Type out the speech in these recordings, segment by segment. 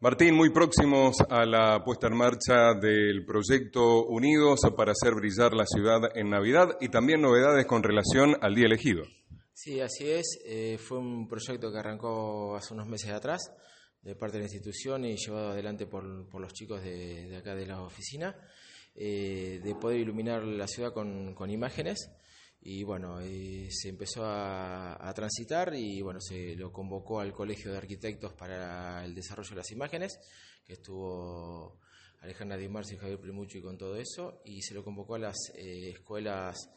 Martín, muy próximos a la puesta en marcha del proyecto Unidos para hacer brillar la ciudad en Navidad y también novedades con relación al día elegido. Sí, así es. Eh, fue un proyecto que arrancó hace unos meses atrás de parte de la institución y llevado adelante por, por los chicos de, de, acá de la oficina, eh, de poder iluminar la ciudad con, con imágenes y bueno, eh, se empezó a, transitar y bueno, se lo convocó al Colegio de Arquitectos para el desarrollo de las imágenes, que estuvo Alejandra Di y Javier Primucci con todo eso, y se lo convocó a las eh, escuelas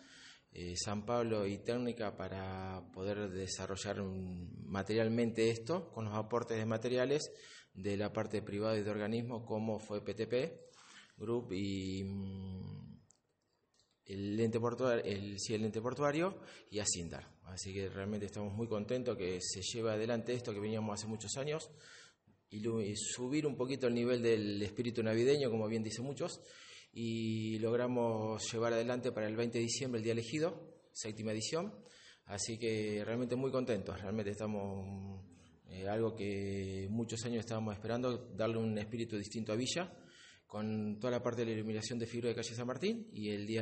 eh, San Pablo y Técnica para poder desarrollar materialmente esto con los aportes de materiales de la parte privada y de organismos como fue PTP Group y mm, el lente portuario, y a Sindar. Así que realmente estamos muy contentos que se lleve adelante esto que veníamos hace muchos años y subir un poquito el nivel del espíritu navideño, como bien dicen muchos, y logramos llevar adelante para el 20 de diciembre el día elegido, séptima edición. Así que realmente muy contentos, realmente estamos eh, algo que muchos años estábamos esperando, darle un espíritu distinto a Villa con toda la parte de la iluminación de fibra de calle San Martín y el día,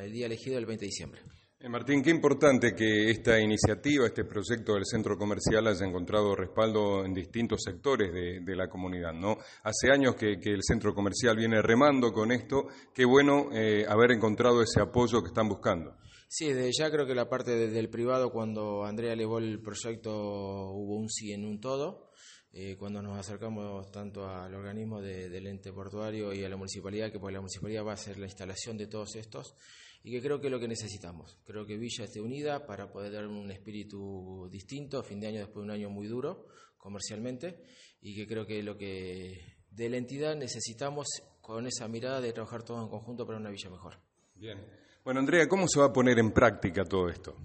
el día elegido el 20 de diciembre. Eh, Martín, qué importante que esta iniciativa, este proyecto del centro comercial haya encontrado respaldo en distintos sectores de, la comunidad, ¿no? Hace años que, el centro comercial viene remando con esto, qué bueno eh, haber encontrado ese apoyo que están buscando. Sí, desde ya creo que la parte del privado, cuando Andrea elevó el proyecto, hubo un sí en un todo. Eh, cuando nos acercamos tanto al organismo del ente portuario y a la municipalidad, que pues la municipalidad va a ser la instalación de todos estos, y que creo que es lo que necesitamos. Creo que Villa esté unida para poder dar un espíritu distinto, fin de año después de un año muy duro comercialmente, y que creo que lo que de la entidad necesitamos con esa mirada de trabajar todos en conjunto para una villa mejor. Bien. Bueno, Andrea, ¿cómo se va a poner en práctica todo esto?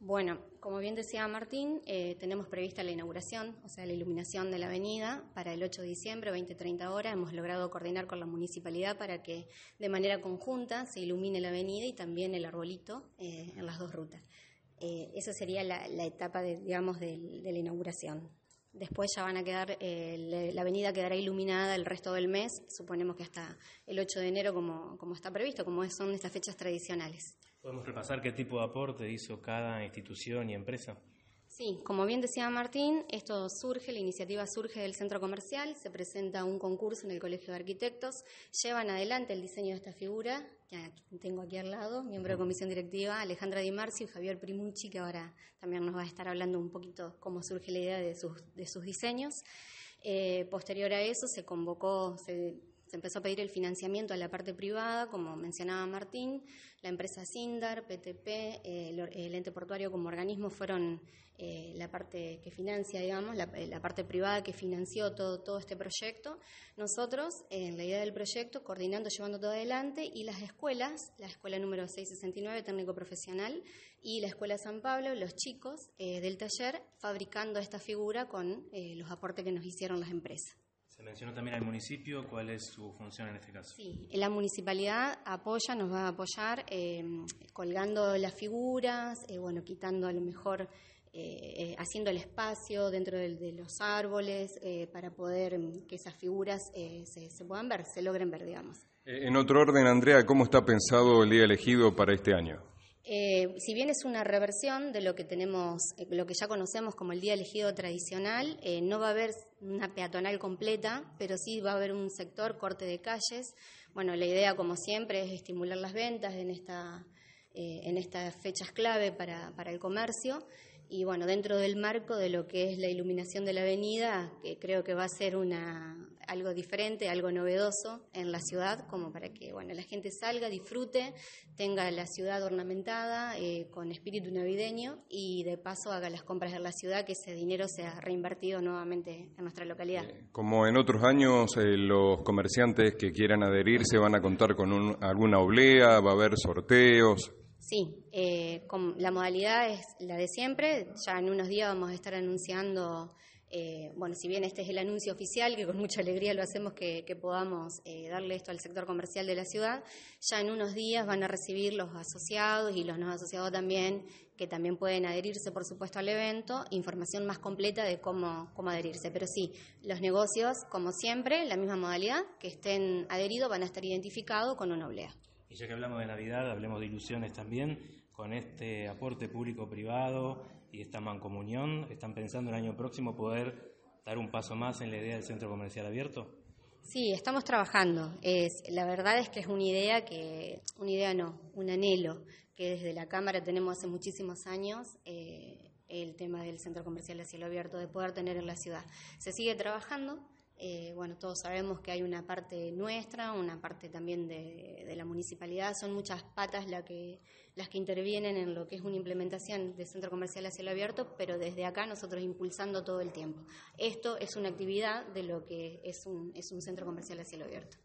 Bueno, como bien decía Martín, eh, tenemos prevista la inauguración, o sea, la iluminación de la avenida para el 8 de diciembre, 20-30 horas. Hemos logrado coordinar con la municipalidad para que de manera conjunta se ilumine la avenida y también el arbolito eh, en las dos rutas. Eh, esa sería la, etapa, de, digamos, de, la inauguración. Después ya van a quedar, la, avenida quedará iluminada el resto del mes, suponemos que hasta el 8 de enero como, como está previsto, como son estas fechas tradicionales. ¿Podemos repasar qué tipo de aporte hizo cada institución y empresa? Sí, como bien decía Martín, esto surge, la iniciativa surge del centro comercial, se presenta un concurso en el Colegio de Arquitectos, llevan adelante el diseño de esta figura, que tengo aquí al lado, miembro de comisión directiva, Alejandra Di Marcio y Javier Primucci, que ahora también nos va a estar hablando un poquito cómo surge la idea de sus, de sus diseños. Eh, posterior a eso se convocó, se se empezó a pedir el financiamiento a la parte privada, como mencionaba Martín, la empresa Sindar, PTP, eh, el, ente portuario como organismo fueron eh, la parte que financia, digamos, eh, la, parte privada que financió todo, todo este proyecto. Nosotros, en la idea del proyecto, coordinando, llevando todo adelante, y las escuelas, la escuela número 669, técnico profesional, y la escuela San Pablo, los chicos del taller, fabricando esta figura con los aportes que nos hicieron las empresas. Se mencionó también al municipio, ¿cuál es su función en este caso? Sí, la municipalidad apoya, nos va a apoyar eh, colgando las figuras, eh, bueno, quitando a lo mejor, eh, haciendo el espacio dentro de, los árboles para poder mm, que esas figuras se, se, puedan ver, se logren ver, digamos. En otro orden, Andrea, ¿cómo está pensado el día elegido para este año? Eh, si bien es una reversión de lo que tenemos, eh, lo que ya conocemos como el día elegido tradicional, eh, no va a haber una peatonal completa, pero sí va a haber un sector corte de calles. Bueno, la idea, como siempre, es estimular las ventas en esta en estas fechas clave para, para el comercio. Y bueno, dentro del marco de lo que es la iluminación de la avenida, que creo que va a ser una, algo diferente, algo novedoso en la ciudad, como para que bueno, la gente salga, disfrute, tenga la ciudad ornamentada eh, con espíritu navideño y de paso haga las compras de la ciudad, que ese dinero sea reinvertido nuevamente en nuestra localidad. Eh, como en otros años, eh, los comerciantes que quieran adherirse van a contar con alguna oblea, va a haber sorteos. Sí, eh, la modalidad es la de siempre. Ya en unos días vamos a estar anunciando, eh, bueno, si bien este es el anuncio oficial, que con mucha alegría lo hacemos que, podamos eh, darle esto al sector comercial de la ciudad, ya en unos días van a recibir los asociados y los no asociados también, que también pueden adherirse, por supuesto, al evento, información más completa de cómo, cómo adherirse. Pero sí, los negocios, como siempre, la misma modalidad, que estén adheridos van a estar identificados con una oblea. Y ya que hablamos de Navidad, hablemos de ilusiones también, con este aporte público-privado y esta mancomunión, ¿están pensando el año próximo poder dar un paso más en la idea del centro comercial abierto? Sí, estamos trabajando. Es, la verdad es que es una idea que, una idea no, un anhelo que desde la Cámara tenemos hace muchísimos años. Eh, el tema del centro comercial de cielo abierto, de poder tener en la ciudad. Se sigue trabajando, eh, bueno, todos sabemos que hay una parte nuestra, una parte también de, la municipalidad, son muchas patas que, las que intervienen en lo que es una implementación de centro comercial a cielo abierto, pero desde acá nosotros impulsando todo el tiempo. Esto es una actividad de lo que es un, es un centro comercial a cielo abierto.